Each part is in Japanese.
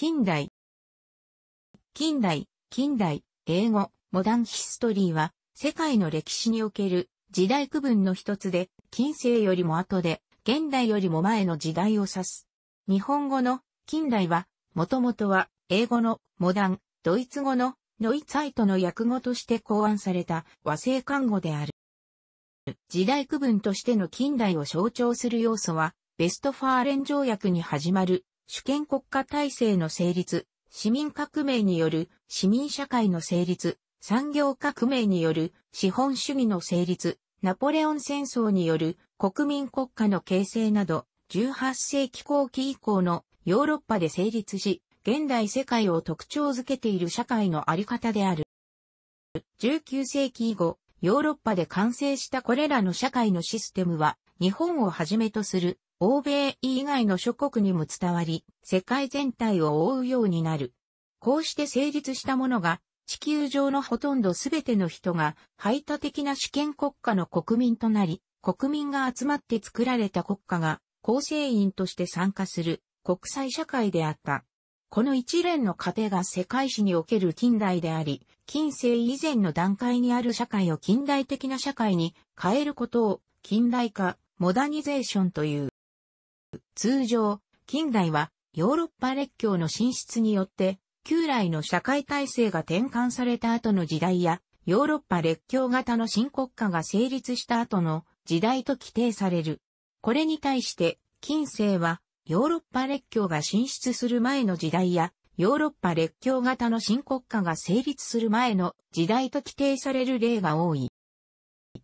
近代。近代、近代、英語、モダンヒストリーは、世界の歴史における時代区分の一つで、近世よりも後で、現代よりも前の時代を指す。日本語の近代は、もともとは英語のモダン、ドイツ語のノイツァイトの訳語として考案された和製漢語である。時代区分としての近代を象徴する要素は、ベストファーレン条約に始まる主権国家体制の成立、市民革命による市民社会の成立、産業革命による資本主義の成立、ナポレオン戦争による国民国家の形成など、18世紀後期以降のヨーロッパで成立し、現代世界を特徴づけている社会のあり方である。19世紀以後、ヨーロッパで完成したこれらの社会のシステムは、日本をはじめとする欧米以外の諸国にも伝わり、世界全体を覆うようになる。こうして成立したものが、地球上のほとんどすべての人が排他的な主権国家の国民となり、国民が集まって作られた国家が構成員として参加する国際社会であった。この一連の過程が世界史における近代であり、近世以前の段階にある社会を近代的な社会に変えることを近代化、モダニゼーションという。通常、近代はヨーロッパ列強の進出によって、旧来の社会体制が転換された後の時代や、ヨーロッパ列強型の新国家が成立した後の時代と規定される。これに対して、近世は、ヨーロッパ列強が進出する前の時代や、ヨーロッパ列強型の新国家が成立する前の時代と規定される例が多い。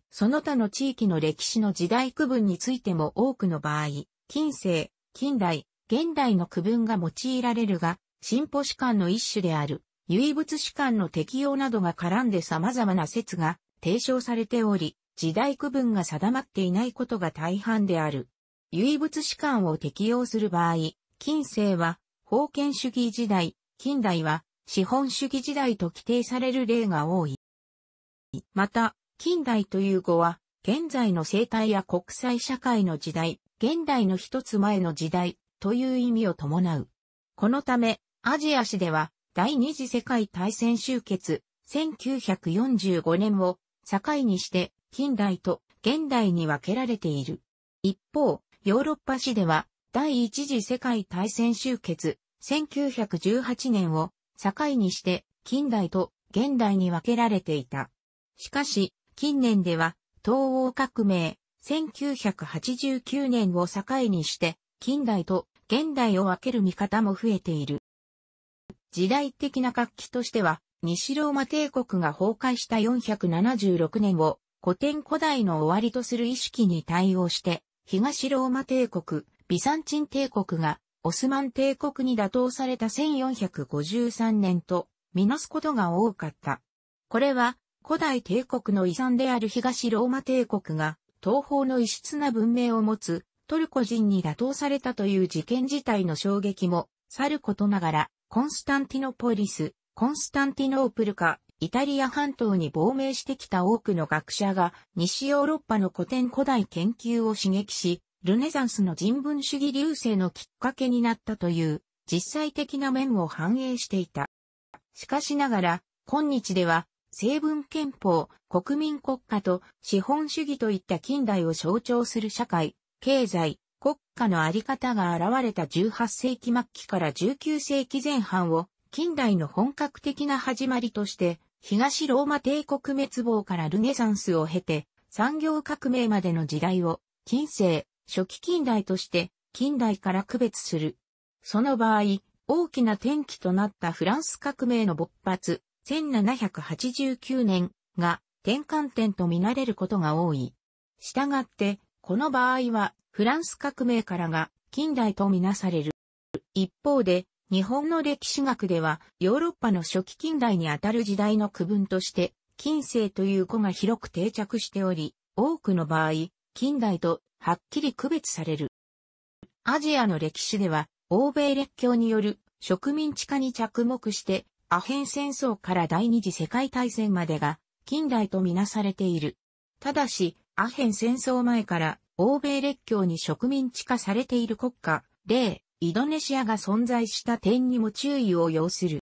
その他の地域の歴史の時代区分についても多くの場合、近世、近代、現代の区分が用いられるが、進歩史観の一種である、唯物史観の適用などが絡んで様々な説が提唱されており、時代区分が定まっていないことが大半である。唯物史観を適用する場合、近世は、封建主義時代、近代は、資本主義時代と規定される例が多い。また、近代という語は、現在の生態や国際社会の時代、現代の一つ前の時代という意味を伴う。このため、アジア史では第二次世界大戦終結1945年を境にして近代と現代に分けられている。一方、ヨーロッパ史では第一次世界大戦終結1918年を境にして近代と現代に分けられていた。しかし、近年では東欧革命1989年を境にして、近代と現代を分ける見方も増えている。時代的な活気としては、西ローマ帝国が崩壊した476年を古典古代の終わりとする意識に対応して、東ローマ帝国、ビサンチン帝国がオスマン帝国に打倒された1453年とみなすことが多かった。これは古代帝国の遺産である東ローマ帝国が東方の異質な文明を持つトルコ人に打倒されたという事件自体の衝撃もさることながら、コンスタンティノポリス、コンスタンティノープルか、イタリア半島に亡命してきた多くの学者が、西ヨーロッパの古典古代研究を刺激し、ルネザンスの人文主義流星のきっかけになったという、実際的な面を反映していた。しかしながら、今日では、成文憲法、国民国家と資本主義といった近代を象徴する社会、経済、国家のあり方が現れた18世紀末期から19世紀前半を近代の本格的な始まりとして、東ローマ帝国滅亡からルネサンスを経て、産業革命までの時代を、近世、初期近代として、近代から区別する。その場合、大きな転機となったフランス革命の勃発、1789年が転換点とみなれることが多い。したがって、この場合はフランス革命からが近代とみなされる。一方で、日本の歴史学ではヨーロッパの初期近代にあたる時代の区分として、近世という語が広く定着しており、多くの場合、近代とはっきり区別される。アジアの歴史では、欧米列強による植民地化に着目して、アヘン戦争から第二次世界大戦までが近代とみなされている。ただし、アヘン戦争前から欧米列強に植民地化されている国家、例、イドネシアが存在した点にも注意を要する。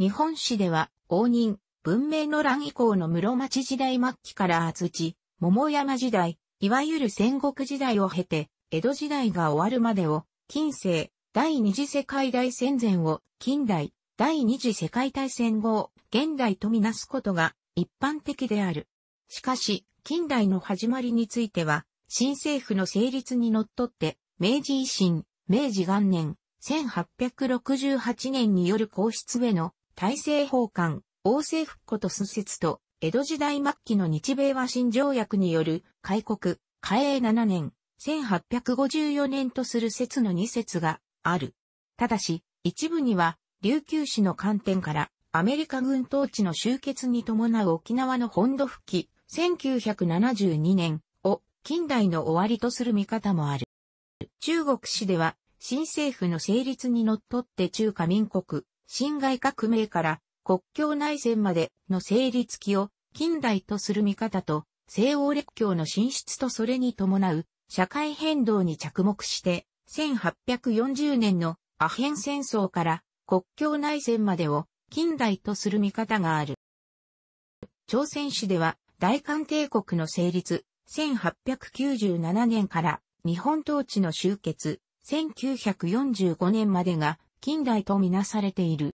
日本史では、応仁、文明の乱以降の室町時代末期から厚地、桃山時代、いわゆる戦国時代を経て、江戸時代が終わるまでを、近世、第二次世界大戦前を、近代、第二次世界大戦後、現代とみなすことが一般的である。しかし、近代の始まりについては、新政府の成立にのっとって、明治維新、明治元年、1868年による皇室への大政奉還、王政復古と寸説と、江戸時代末期の日米和親条約による開国、開英7年、1854年とする説の2説がある。ただし、一部には琉球史の観点からアメリカ軍統治の終結に伴う沖縄の本土復帰1972年を近代の終わりとする見方もある。中国史では新政府の成立にのっとって中華民国、侵害革命から国境内戦までの成立期を近代とする見方と西欧列強の進出とそれに伴う社会変動に着目して1840年のアヘン戦争から国境内戦までを近代とする見方がある。朝鮮史では大韓帝国の成立、1897年から日本統治の終結、1945年までが近代とみなされている。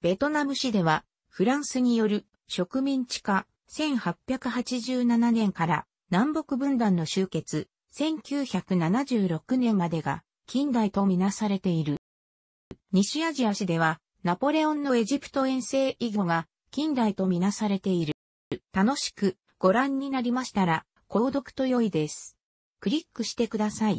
ベトナム史ではフランスによる植民地化、1887年から南北分断の終結、1976年までが近代とみなされている。西アジア史では、ナポレオンのエジプト遠征以後が近代とみなされている。楽しくご覧になりましたら、購読と良いです。クリックしてください。